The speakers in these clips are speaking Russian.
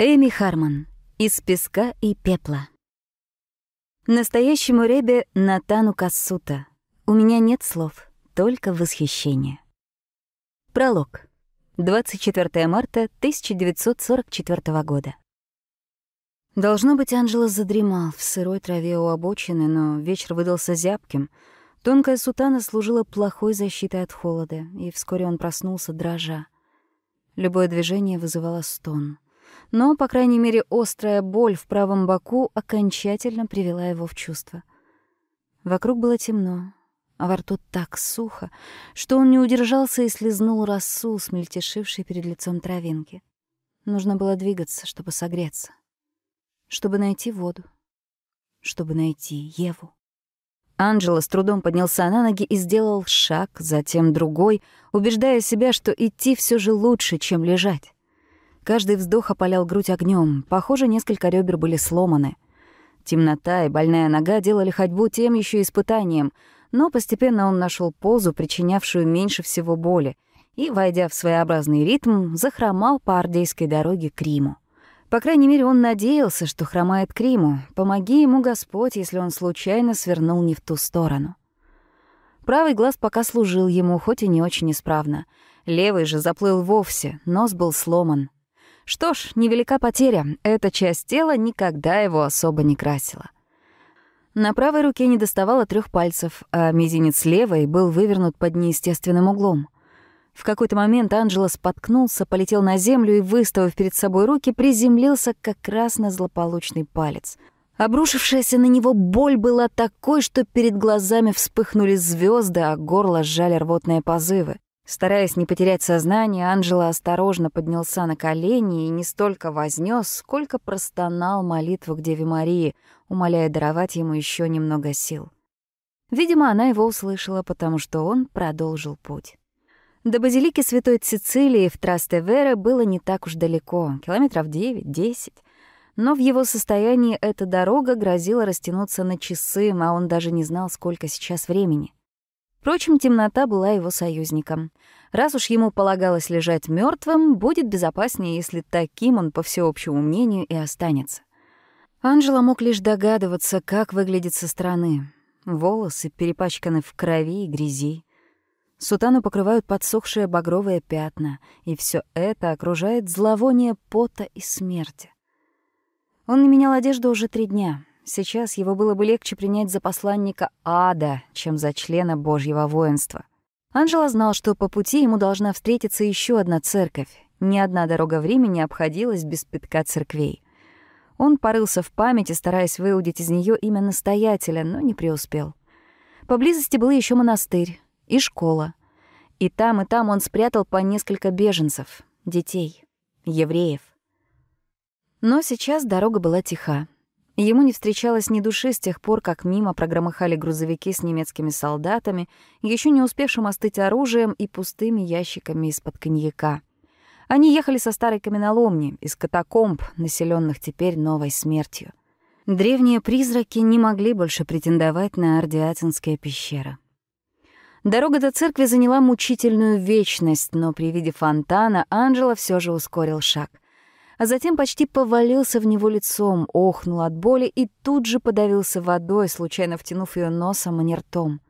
Эми Харман. Из песка и пепла. Настоящему ребе Натану Кассута. У меня нет слов, только восхищение. Пролог. 24 марта 1944 года. Должно быть, Анжела задремал в сырой траве у обочины, но вечер выдался зябким. Тонкая сутана служила плохой защитой от холода, и вскоре он проснулся, дрожа. Любое движение вызывало стон — но, по крайней мере, острая боль в правом боку окончательно привела его в чувство. Вокруг было темно, а во рту так сухо, что он не удержался и слезнул росу, смельтешившей перед лицом травинки. Нужно было двигаться, чтобы согреться, чтобы найти воду, чтобы найти Еву. Анджела с трудом поднялся на ноги и сделал шаг, затем другой, убеждая себя, что идти все же лучше, чем лежать. Каждый вздох опалял грудь огнем. Похоже, несколько ребер были сломаны. Темнота и больная нога делали ходьбу тем еще испытанием, но постепенно он нашел позу, причинявшую меньше всего боли, и, войдя в своеобразный ритм, захромал по ардейской дороге к Риму. По крайней мере, он надеялся, что хромает к Риму. Помоги ему Господь, если он случайно свернул не в ту сторону. Правый глаз пока служил ему, хоть и не очень исправно. Левый же заплыл вовсе, нос был сломан, что ж, невелика потеря. Эта часть тела никогда его особо не красила. На правой руке не доставало трех пальцев, а мизинец левой был вывернут под неестественным углом. В какой-то момент Анджело споткнулся, полетел на землю и, выставив перед собой руки, приземлился как раз на злополучный палец. Обрушившаяся на него боль была такой, что перед глазами вспыхнули звезды, а горло сжали рвотные позывы. Стараясь не потерять сознание, Анжела осторожно поднялся на колени и не столько вознес, сколько простонал молитву к Деве Марии, умоляя даровать ему еще немного сил. Видимо, она его услышала, потому что он продолжил путь. До базилики Святой Цицилии в Трастевере было не так уж далеко, километров 9-10. Но в его состоянии эта дорога грозила растянуться на часы, а он даже не знал, сколько сейчас времени. Впрочем, темнота была его союзником. Раз уж ему полагалось лежать мертвым, будет безопаснее, если таким он, по всеобщему мнению, и останется. Анжела мог лишь догадываться, как выглядит со стороны. Волосы перепачканы в крови и грязи. Сутану покрывают подсохшие багровые пятна, и все это окружает зловоние пота и смерти. Он не менял одежду уже три дня — Сейчас его было бы легче принять за посланника ада, чем за члена Божьего воинства. Анжела знал, что по пути ему должна встретиться еще одна церковь. Ни одна дорога времени обходилась без пятка церквей. Он порылся в памяти, стараясь выудить из нее имя настоятеля, но не преуспел. Поблизости был еще монастырь и школа. И там, и там он спрятал по несколько беженцев, детей, евреев. Но сейчас дорога была тиха. Ему не встречалось ни души с тех пор, как мимо прогромыхали грузовики с немецкими солдатами, еще не успевшим остыть оружием и пустыми ящиками из-под коньяка. Они ехали со старой каменоломни, из катакомб, населенных теперь новой смертью. Древние призраки не могли больше претендовать на Ардиатинские пещеры. Дорога до церкви заняла мучительную вечность, но при виде фонтана Анджело все же ускорил шаг а затем почти повалился в него лицом, охнул от боли и тут же подавился водой, случайно втянув ее носом, и не ртом.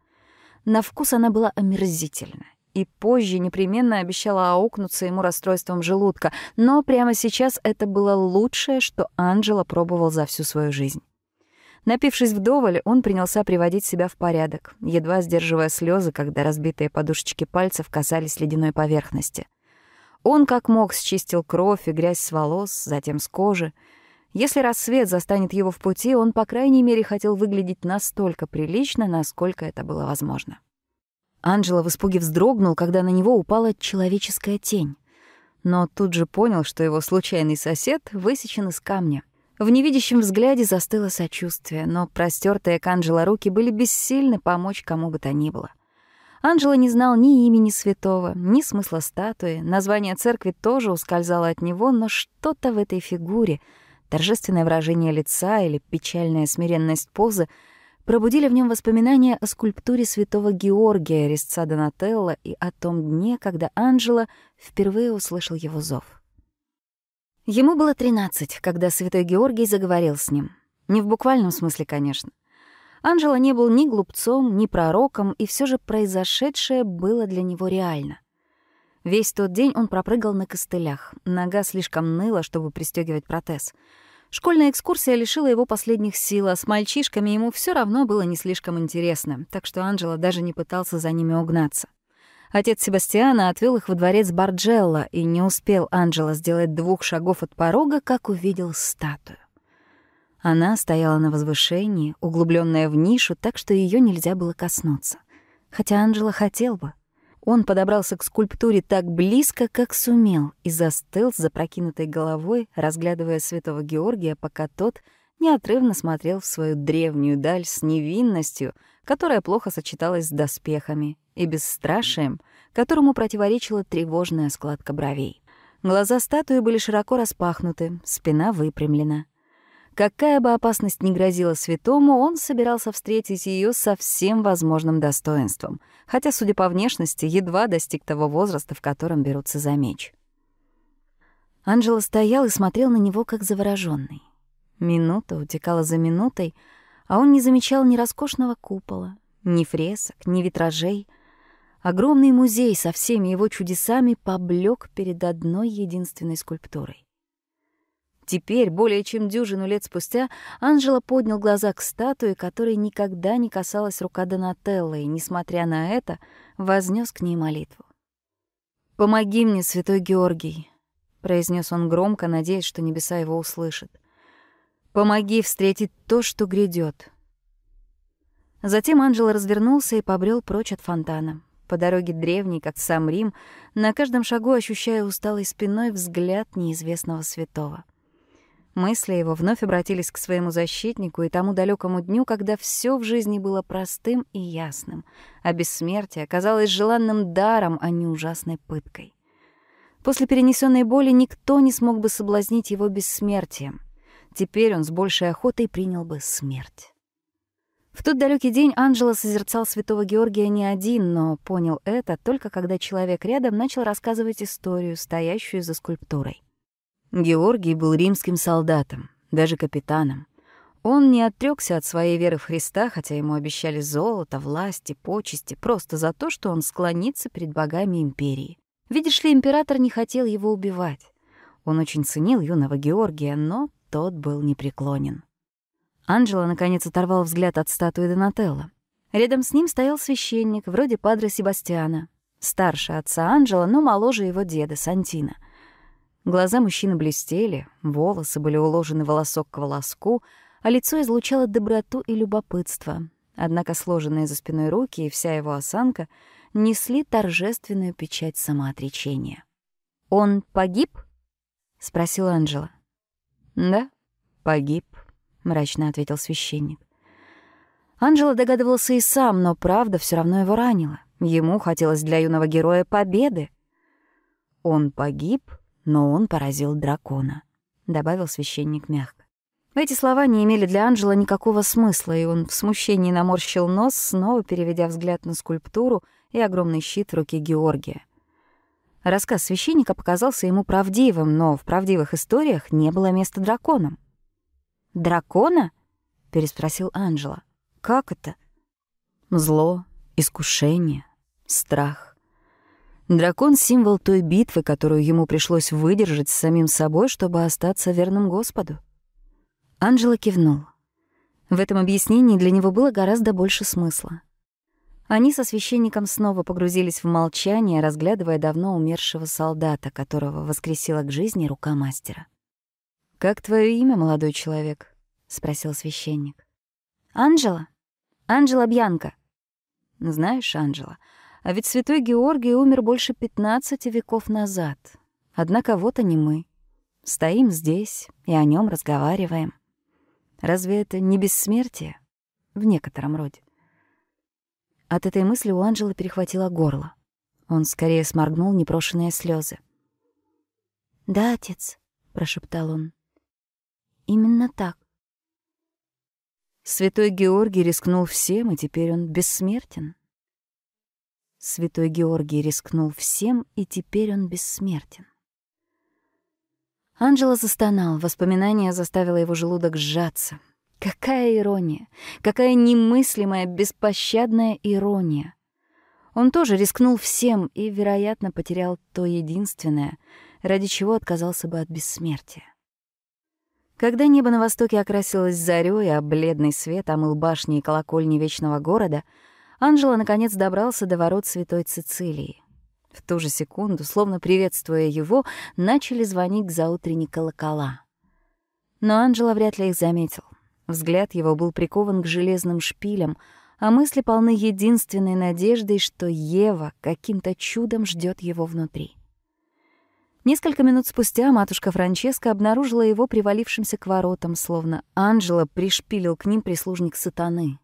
На вкус она была омерзительна и позже непременно обещала аукнуться ему расстройством желудка, но прямо сейчас это было лучшее, что Анджела пробовал за всю свою жизнь. Напившись вдоволь, он принялся приводить себя в порядок, едва сдерживая слезы, когда разбитые подушечки пальцев касались ледяной поверхности — он как мог счистил кровь и грязь с волос, затем с кожи. Если рассвет застанет его в пути, он, по крайней мере, хотел выглядеть настолько прилично, насколько это было возможно. Анджело в испуге вздрогнул, когда на него упала человеческая тень. Но тут же понял, что его случайный сосед высечен из камня. В невидящем взгляде застыло сочувствие, но простёртые к Анджело руки были бессильны помочь кому бы то ни было. Анжела не знал ни имени святого, ни смысла статуи, название церкви тоже ускользало от него, но что-то в этой фигуре, торжественное выражение лица или печальная смиренность позы пробудили в нем воспоминания о скульптуре святого Георгия резца Донателло и о том дне, когда Анжела впервые услышал его зов. Ему было 13, когда святой Георгий заговорил с ним. Не в буквальном смысле, конечно. Анжела не был ни глупцом, ни пророком, и все же произошедшее было для него реально. Весь тот день он пропрыгал на костылях. Нога слишком ныла, чтобы пристегивать протез. Школьная экскурсия лишила его последних сил, а с мальчишками ему все равно было не слишком интересно, так что Анжела даже не пытался за ними угнаться. Отец Себастьяна отвел их во дворец Барджелла, и не успел Анджело сделать двух шагов от порога, как увидел статую. Она стояла на возвышении, углубленная в нишу, так что ее нельзя было коснуться. Хотя Анджела хотел бы. Он подобрался к скульптуре так близко, как сумел, и застыл с запрокинутой головой, разглядывая святого Георгия, пока тот неотрывно смотрел в свою древнюю даль с невинностью, которая плохо сочеталась с доспехами, и бесстрашием, которому противоречила тревожная складка бровей. Глаза статуи были широко распахнуты, спина выпрямлена — Какая бы опасность ни грозила святому, он собирался встретить ее со всем возможным достоинством, хотя, судя по внешности, едва достиг того возраста, в котором берутся за меч. Анжела стоял и смотрел на него, как завороженный. Минута утекала за минутой, а он не замечал ни роскошного купола, ни фресок, ни витражей. Огромный музей со всеми его чудесами поблек перед одной единственной скульптурой. Теперь, более чем дюжину лет спустя, Анжела поднял глаза к статуе, которой никогда не касалась рука Донателло, и, несмотря на это, вознес к ней молитву. «Помоги мне, святой Георгий», — произнес он громко, надеясь, что небеса его услышат. «Помоги встретить то, что грядет. Затем Анжела развернулся и побрел прочь от фонтана. По дороге древней, как сам Рим, на каждом шагу ощущая усталой спиной взгляд неизвестного святого — Мысли его вновь обратились к своему защитнику и тому далекому дню, когда все в жизни было простым и ясным, а бессмертие казалось желанным даром, а не ужасной пыткой. После перенесенной боли никто не смог бы соблазнить его бессмертием. Теперь он с большей охотой принял бы смерть. В тот далекий день Анджело созерцал святого Георгия не один, но понял это только когда человек рядом начал рассказывать историю, стоящую за скульптурой. Георгий был римским солдатом, даже капитаном. Он не отрекся от своей веры в Христа, хотя ему обещали золото, власти, почести, просто за то, что он склонится перед богами империи. Видишь ли, император не хотел его убивать. Он очень ценил юного Георгия, но тот был непреклонен. Анжела наконец, оторвал взгляд от статуи Донателло. Рядом с ним стоял священник, вроде падра Себастьяна, старше отца Анжела, но моложе его деда, Сантина — Глаза мужчины блестели, волосы были уложены волосок к волоску, а лицо излучало доброту и любопытство. Однако сложенные за спиной руки и вся его осанка несли торжественную печать самоотречения. «Он погиб?» — спросил Анжела. «Да, погиб», — мрачно ответил священник. Анжела догадывался и сам, но правда все равно его ранила. Ему хотелось для юного героя победы. «Он погиб?» но он поразил дракона», — добавил священник мягко. Эти слова не имели для Анжела никакого смысла, и он в смущении наморщил нос, снова переведя взгляд на скульптуру и огромный щит в руке Георгия. Рассказ священника показался ему правдивым, но в правдивых историях не было места драконам. «Дракона?» — переспросил Анжела. «Как это?» «Зло, искушение, страх. Дракон — символ той битвы, которую ему пришлось выдержать с самим собой, чтобы остаться верным Господу. Анжела кивнул. В этом объяснении для него было гораздо больше смысла. Они со священником снова погрузились в молчание, разглядывая давно умершего солдата, которого воскресила к жизни рука мастера. «Как твое имя, молодой человек?» — спросил священник. «Анжела. Анжела Бьянка». «Знаешь, Анжела, — а ведь святой Георгий умер больше 15 веков назад. Однако вот они мы. Стоим здесь и о нем разговариваем. Разве это не бессмертие? В некотором роде. От этой мысли у Анжела перехватило горло. Он скорее сморгнул непрошенные слезы. «Да, отец», — прошептал он. «Именно так». Святой Георгий рискнул всем, и теперь он бессмертен. Святой Георгий рискнул всем, и теперь он бессмертен. Анжела застонал, воспоминание заставило его желудок сжаться. Какая ирония! Какая немыслимая, беспощадная ирония! Он тоже рискнул всем и, вероятно, потерял то единственное, ради чего отказался бы от бессмертия. Когда небо на востоке окрасилось зарёй, а бледный свет омыл башни и колокольни Вечного города — Анжела наконец добрался до ворот Святой Цицилии. В ту же секунду, словно приветствуя его, начали звонить за заутренние колокола. Но Анжела вряд ли их заметил. Взгляд его был прикован к железным шпилям, а мысли полны единственной надеждой, что Ева каким-то чудом ждет его внутри. Несколько минут спустя матушка Франческа обнаружила его привалившимся к воротам, словно Анжела пришпилил к ним прислужник сатаны.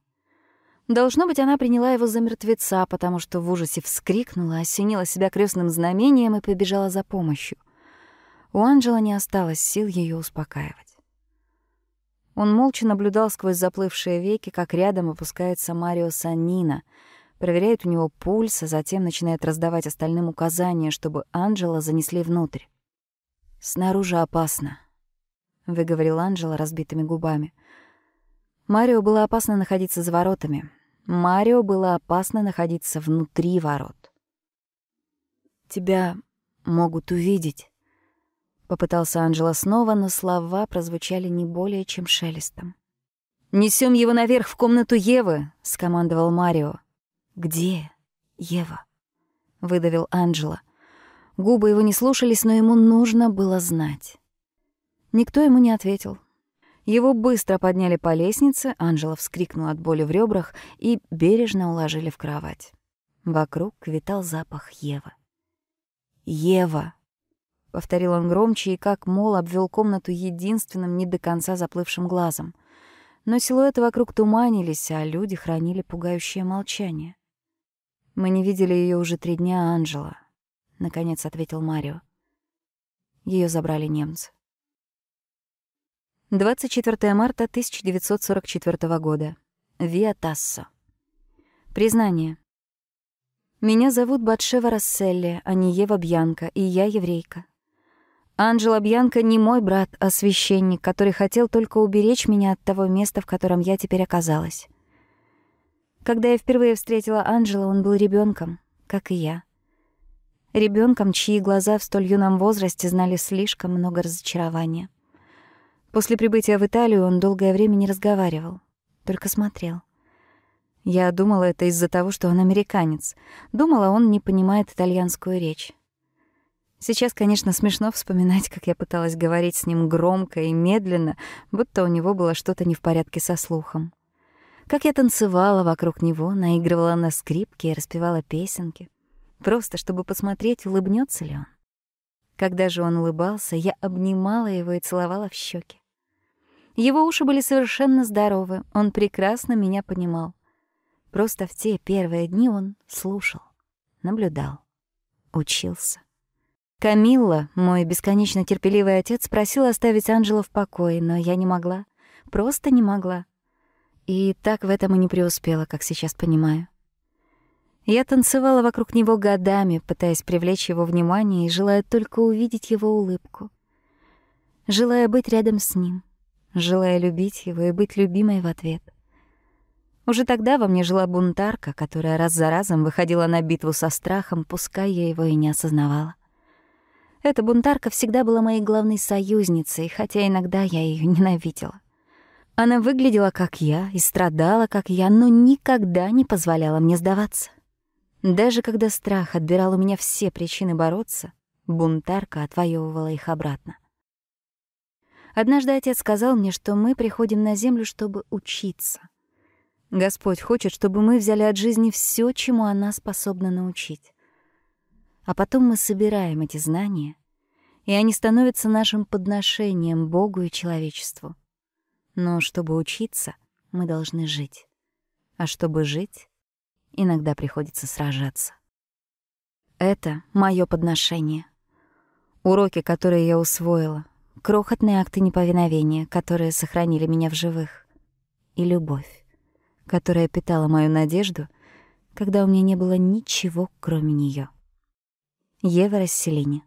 Должно быть, она приняла его за мертвеца, потому что в ужасе вскрикнула, осенила себя крестным знамением и побежала за помощью. У Анджела не осталось сил ее успокаивать. Он молча наблюдал сквозь заплывшие веки, как рядом опускается Марио Саннина, проверяет у него пульс, а затем начинает раздавать остальным указания, чтобы Анджела занесли внутрь. «Снаружи опасно», — выговорил Анджела разбитыми губами. Марио было опасно находиться за воротами. Марио было опасно находиться внутри ворот. «Тебя могут увидеть», — попытался Анжела снова, но слова прозвучали не более чем шелестом. «Несём его наверх в комнату Евы», — скомандовал Марио. «Где Ева?» — выдавил Анджела. Губы его не слушались, но ему нужно было знать. Никто ему не ответил. Его быстро подняли по лестнице, Анжела вскрикнула от боли в ребрах и бережно уложили в кровать. Вокруг витал запах Ева. «Ева!» — повторил он громче и как мол обвел комнату единственным не до конца заплывшим глазом. Но силуэты вокруг туманились, а люди хранили пугающее молчание. «Мы не видели ее уже три дня, Анжела», — наконец ответил Марио. Ее забрали немцы. 24 марта 1944 года. Виа Тассо. Признание. Меня зовут Батшева Расселли, а не Ева Бьянка, и я еврейка. Анджела Бьянка не мой брат, а священник, который хотел только уберечь меня от того места, в котором я теперь оказалась. Когда я впервые встретила Анджела, он был ребенком, как и я. Ребенком, чьи глаза в столь юном возрасте знали слишком много разочарования. После прибытия в Италию он долгое время не разговаривал, только смотрел. Я думала это из-за того, что он американец. Думала, он не понимает итальянскую речь. Сейчас, конечно, смешно вспоминать, как я пыталась говорить с ним громко и медленно, будто у него было что-то не в порядке со слухом. Как я танцевала вокруг него, наигрывала на скрипке и распевала песенки. Просто, чтобы посмотреть, улыбнется ли он. Когда же он улыбался, я обнимала его и целовала в щеки. Его уши были совершенно здоровы, он прекрасно меня понимал. Просто в те первые дни он слушал, наблюдал, учился. Камилла, мой бесконечно терпеливый отец, просил оставить Анжелу в покое, но я не могла, просто не могла. И так в этом и не преуспела, как сейчас понимаю. Я танцевала вокруг него годами, пытаясь привлечь его внимание и желая только увидеть его улыбку. Желая быть рядом с ним — желая любить его и быть любимой в ответ. Уже тогда во мне жила бунтарка, которая раз за разом выходила на битву со страхом, пускай я его и не осознавала. Эта бунтарка всегда была моей главной союзницей, хотя иногда я ее ненавидела. Она выглядела как я и страдала как я, но никогда не позволяла мне сдаваться. Даже когда страх отбирал у меня все причины бороться, бунтарка отвоевывала их обратно. Однажды отец сказал мне, что мы приходим на землю, чтобы учиться. Господь хочет, чтобы мы взяли от жизни все, чему она способна научить. А потом мы собираем эти знания, и они становятся нашим подношением Богу и человечеству. Но чтобы учиться, мы должны жить. А чтобы жить, иногда приходится сражаться. Это мое подношение. Уроки, которые я усвоила, крохотные акты неповиновения, которые сохранили меня в живых, и любовь, которая питала мою надежду, когда у меня не было ничего, кроме нее. Ева Расселини